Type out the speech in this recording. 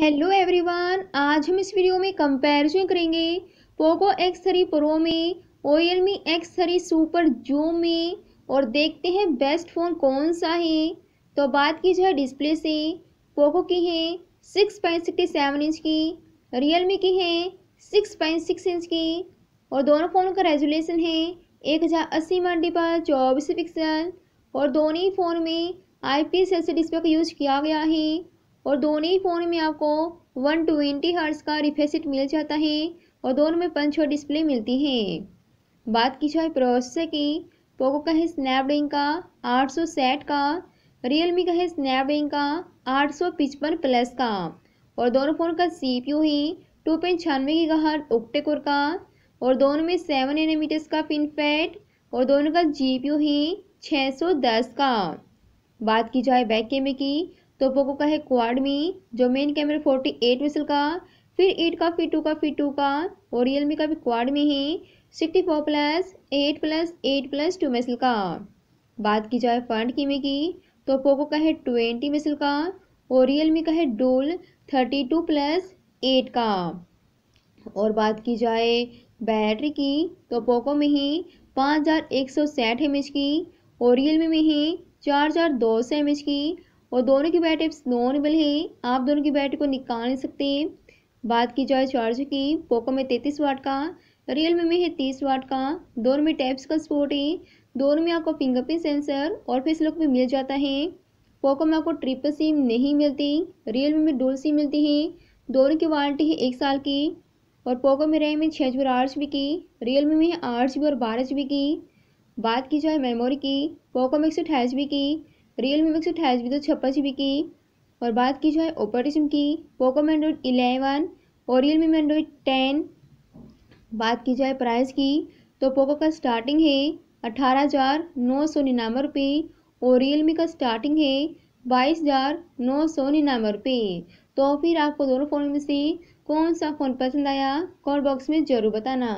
hello everyone आज हम इस वीडियो में कंपैरिजन करेंगे पोको एक्स थ्री प्रो में ओ एल मी एक्स थ्री सुपर जूम में और देखते हैं बेस्ट फ़ोन कौन सा है तो बात की जाए डिस्प्ले से पोको की है six point sixty seven inch की रियल मी की है सिक्स पॉइंट सिक्स इंच की और दोनों फ़ोन का रेजुलेशन है एक हज़ार अस्सी मंडी पर चौबीस पिक्सल और दोनों ही फ़ोन में आई पी एस डिस्प्ले का यूज़ किया गया है और दोनों ही फ़ोन में आपको वन ट्वेंटी हर्ट्स का रिफेसिट मिल जाता है और दोनों में पंच और डिस्प्ले मिलती हैं बात की जाए प्रोसेसर की पोको का है स्नैपड्रैगन का आठ सौ सैठ का रियलमी का है स्नैपड्रैगन का आठ सौ पिचपन प्लस का और दोनों फ़ोन का सी पी यू है टू पॉइंट छियानवे की गहर ऑक्टेकोर का और दोनों में सेवन एनमीटर्स का पिन और दोनों का जी पी यू है छः सौ दस का बात की जाए बैक कैमरे की तो पोको का है क्वाड मी जो मेन कैमरा फोर्टी एट मिसल का फिर एट का फिर टू का फिर टू का और रियल मी का भी क्वाड में ही sixty four plus eight plus eight plus two मिसल का बात की जाए फ्रंट कीमे की तो पोको का है ट्वेंटी मिसल का और रियल मी का है डोल थर्टी टू प्लस एट का और बात की जाए बैटरी की तो पोको में ही पाँच हज़ार एक सौ साठ एम एच की और रियल मी में ही चार हज़ार दो सौ एम एच की और दोनों की बैटरी नॉर्मल है आप दोनों की बैटरी को निकाल नहीं सकते बात की जाए चार्ज की पोको में तैतीस वाट का रियल में है तीस वाट का दोनों में टैप्स का स्पोर्ट है दोनों में आपको फिंगरप्रिंट सेंसर और फेस लॉक भी मिल जाता है पोको में आपको ट्रिपल सिम नहीं मिलती रियल में डोल सिम मिलती है दोनों की वारंटी है एक साल की और पोको में रैम है छः जी और आठ जी की रियल में है आठ जी और बारह जी की बात की जाए मेमोरी की पोको में एक सौ अठाईस जी की रियल मी मिक्स सौ अठाईस भी तो छप्पन जी की और बात की जाए ऑपरेटर सिम की पोको में एंड्रॉइड इलेवन और रियल मी में एंड्रॉइड टेन बात की जाए प्राइस की तो पोको का स्टार्टिंग है अठारह हज़ार नौ सौ निन्यानवे रुपये और रियल मी का स्टार्टिंग है बाईस हज़ार नौ सौ निन्यानवे रुपये तो फिर आपको दोनों फ़ोन में से कौन सा फ़ोन पसंद आया कॉमेंट बॉक्स में ज़रूर बताना